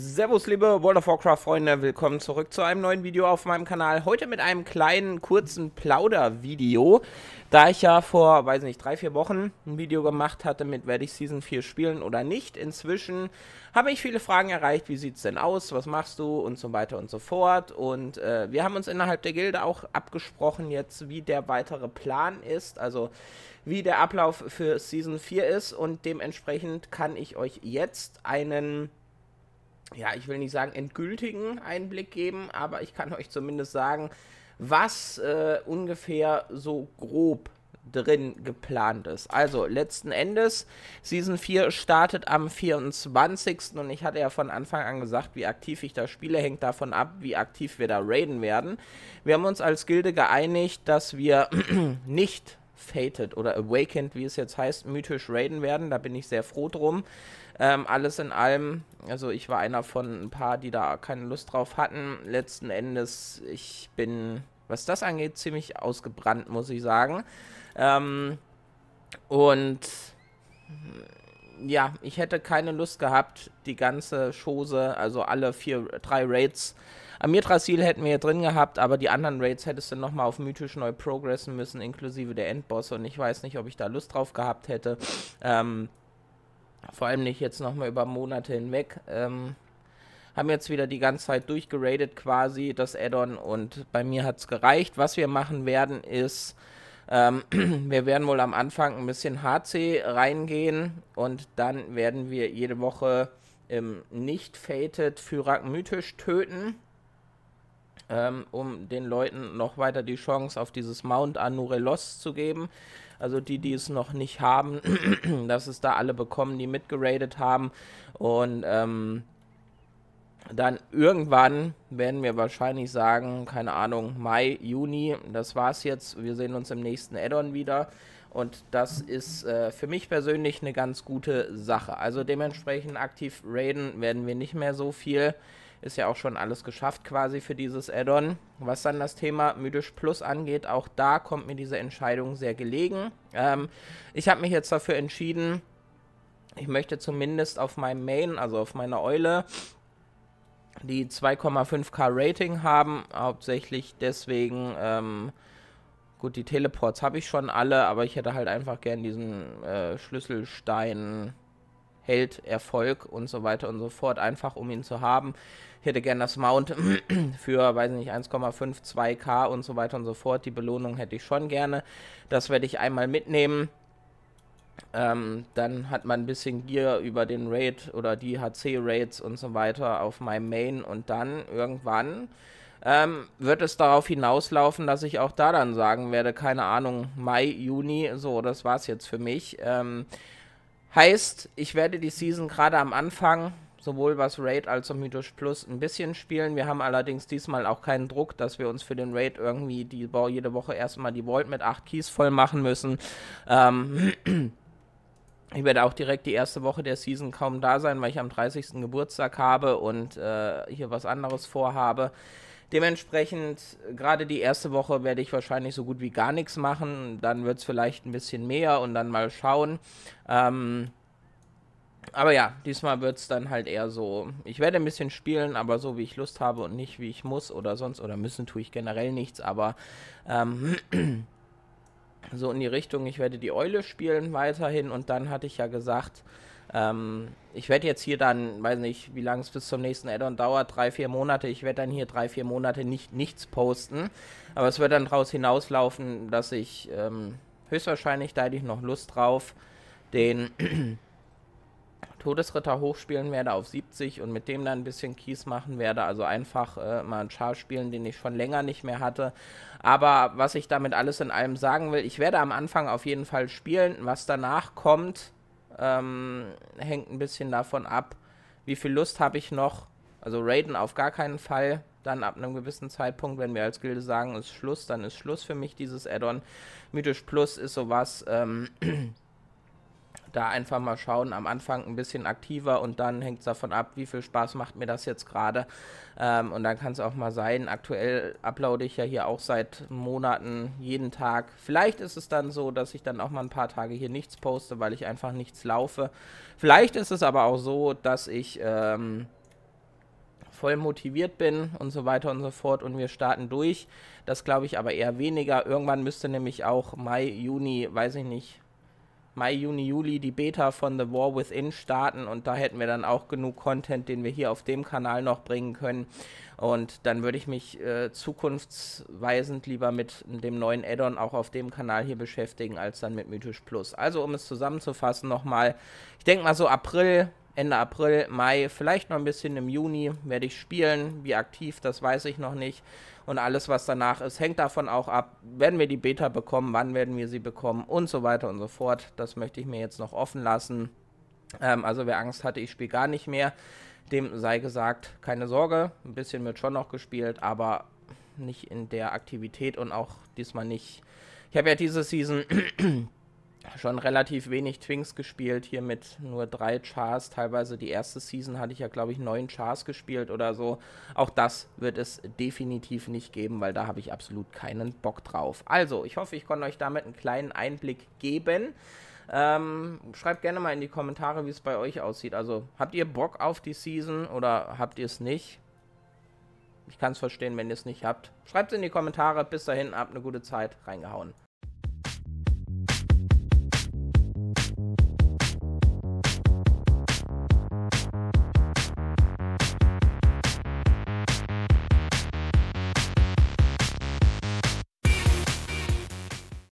Servus liebe World of Warcraft Freunde, willkommen zurück zu einem neuen Video auf meinem Kanal. Heute mit einem kleinen, kurzen Plauder-Video. Da ich ja vor, weiß nicht, drei, vier Wochen ein Video gemacht hatte mit, werde ich Season 4 spielen oder nicht. Inzwischen habe ich viele Fragen erreicht, wie sieht es denn aus, was machst du und so weiter und so fort. Und äh, wir haben uns innerhalb der Gilde auch abgesprochen jetzt, wie der weitere Plan ist, also wie der Ablauf für Season 4 ist. Und dementsprechend kann ich euch jetzt einen ja, ich will nicht sagen endgültigen Einblick geben, aber ich kann euch zumindest sagen, was äh, ungefähr so grob drin geplant ist. Also letzten Endes, Season 4 startet am 24. und ich hatte ja von Anfang an gesagt, wie aktiv ich da spiele, hängt davon ab, wie aktiv wir da raiden werden. Wir haben uns als Gilde geeinigt, dass wir nicht Fated oder Awakened, wie es jetzt heißt, mythisch raiden werden. Da bin ich sehr froh drum. Ähm, alles in allem, also ich war einer von ein paar, die da keine Lust drauf hatten. Letzten Endes, ich bin, was das angeht, ziemlich ausgebrannt, muss ich sagen. Ähm, und hm, ja, ich hätte keine Lust gehabt, die ganze Chose, also alle vier, drei Raids amir hätten wir hier drin gehabt, aber die anderen Raids hättest du nochmal auf mythisch neu progressen müssen, inklusive der Endbosse. Und ich weiß nicht, ob ich da Lust drauf gehabt hätte. Ähm, vor allem nicht jetzt nochmal über Monate hinweg. Ähm, haben jetzt wieder die ganze Zeit durchgeradet quasi, das Addon. Und bei mir hat es gereicht. Was wir machen werden ist... Ähm, wir werden wohl am Anfang ein bisschen HC reingehen und dann werden wir jede Woche im Nicht-Fated Fyrak mythisch töten ähm, um den Leuten noch weiter die Chance auf dieses Mount Anurelos zu geben. Also die, die es noch nicht haben, dass es da alle bekommen, die mitgeradet haben. Und ähm, dann irgendwann werden wir wahrscheinlich sagen, keine Ahnung, Mai, Juni, das war's jetzt. Wir sehen uns im nächsten Addon wieder. Und das ist äh, für mich persönlich eine ganz gute Sache. Also dementsprechend aktiv raiden werden wir nicht mehr so viel. Ist ja auch schon alles geschafft quasi für dieses Add-on. Was dann das Thema Mythisch Plus angeht, auch da kommt mir diese Entscheidung sehr gelegen. Ähm, ich habe mich jetzt dafür entschieden, ich möchte zumindest auf meinem Main, also auf meiner Eule, die 2,5k Rating haben. Hauptsächlich deswegen, ähm, gut, die Teleports habe ich schon alle, aber ich hätte halt einfach gern diesen äh, Schlüsselstein. Held, Erfolg und so weiter und so fort, einfach um ihn zu haben. Ich hätte gern das Mount für, weiß nicht, 1,5, 2K und so weiter und so fort. Die Belohnung hätte ich schon gerne. Das werde ich einmal mitnehmen. Ähm, dann hat man ein bisschen Gear über den Raid oder die HC-Raids und so weiter auf meinem Main und dann irgendwann ähm, wird es darauf hinauslaufen, dass ich auch da dann sagen werde, keine Ahnung, Mai, Juni, so, das war's jetzt für mich. Ähm, Heißt, ich werde die Season gerade am Anfang, sowohl was Raid als auch Mythos Plus, ein bisschen spielen. Wir haben allerdings diesmal auch keinen Druck, dass wir uns für den Raid irgendwie die, jede Woche erstmal die Vault mit 8 Keys voll machen müssen. Ähm, ich werde auch direkt die erste Woche der Season kaum da sein, weil ich am 30. Geburtstag habe und äh, hier was anderes vorhabe. Dementsprechend, gerade die erste Woche werde ich wahrscheinlich so gut wie gar nichts machen. Dann wird es vielleicht ein bisschen mehr und dann mal schauen. Ähm, aber ja, diesmal wird es dann halt eher so, ich werde ein bisschen spielen, aber so wie ich Lust habe und nicht wie ich muss oder sonst oder müssen tue ich generell nichts, aber ähm, so in die Richtung, ich werde die Eule spielen weiterhin und dann hatte ich ja gesagt, ähm, ich werde jetzt hier dann, weiß nicht, wie lange es bis zum nächsten Addon dauert, drei, vier Monate. Ich werde dann hier drei, vier Monate nicht, nichts posten. Aber es wird dann daraus hinauslaufen, dass ich ähm, höchstwahrscheinlich, da hätte ich noch Lust drauf, den Todesritter hochspielen werde auf 70 und mit dem dann ein bisschen Kies machen werde. Also einfach äh, mal einen Char spielen, den ich schon länger nicht mehr hatte. Aber was ich damit alles in allem sagen will, ich werde am Anfang auf jeden Fall spielen. Was danach kommt, ähm, hängt ein bisschen davon ab, wie viel Lust habe ich noch. Also Raiden auf gar keinen Fall. Dann ab einem gewissen Zeitpunkt, wenn wir als Gilde sagen, ist Schluss, dann ist Schluss für mich dieses Add-on. Mythisch Plus ist sowas, ähm, da einfach mal schauen, am Anfang ein bisschen aktiver und dann hängt es davon ab, wie viel Spaß macht mir das jetzt gerade. Ähm, und dann kann es auch mal sein, aktuell uploade ich ja hier auch seit Monaten jeden Tag. Vielleicht ist es dann so, dass ich dann auch mal ein paar Tage hier nichts poste, weil ich einfach nichts laufe. Vielleicht ist es aber auch so, dass ich... Ähm, voll motiviert bin und so weiter und so fort und wir starten durch. Das glaube ich aber eher weniger. Irgendwann müsste nämlich auch Mai, Juni, weiß ich nicht, Mai, Juni, Juli die Beta von The War Within starten und da hätten wir dann auch genug Content, den wir hier auf dem Kanal noch bringen können. Und dann würde ich mich äh, zukunftsweisend lieber mit dem neuen Addon auch auf dem Kanal hier beschäftigen, als dann mit Mythisch Plus. Also um es zusammenzufassen nochmal, ich denke mal so April, Ende April, Mai, vielleicht noch ein bisschen im Juni werde ich spielen. Wie aktiv, das weiß ich noch nicht. Und alles, was danach ist, hängt davon auch ab, werden wir die Beta bekommen, wann werden wir sie bekommen und so weiter und so fort. Das möchte ich mir jetzt noch offen lassen. Ähm, also wer Angst hatte, ich spiele gar nicht mehr. Dem sei gesagt, keine Sorge, ein bisschen wird schon noch gespielt, aber nicht in der Aktivität und auch diesmal nicht. Ich habe ja diese Season schon relativ wenig Twinks gespielt, hier mit nur drei Chars. Teilweise die erste Season hatte ich ja, glaube ich, neun Chars gespielt oder so. Auch das wird es definitiv nicht geben, weil da habe ich absolut keinen Bock drauf. Also, ich hoffe, ich konnte euch damit einen kleinen Einblick geben. Ähm, schreibt gerne mal in die Kommentare, wie es bei euch aussieht. Also, habt ihr Bock auf die Season oder habt ihr es nicht? Ich kann es verstehen, wenn ihr es nicht habt. Schreibt es in die Kommentare. Bis dahin, habt eine gute Zeit. Reingehauen.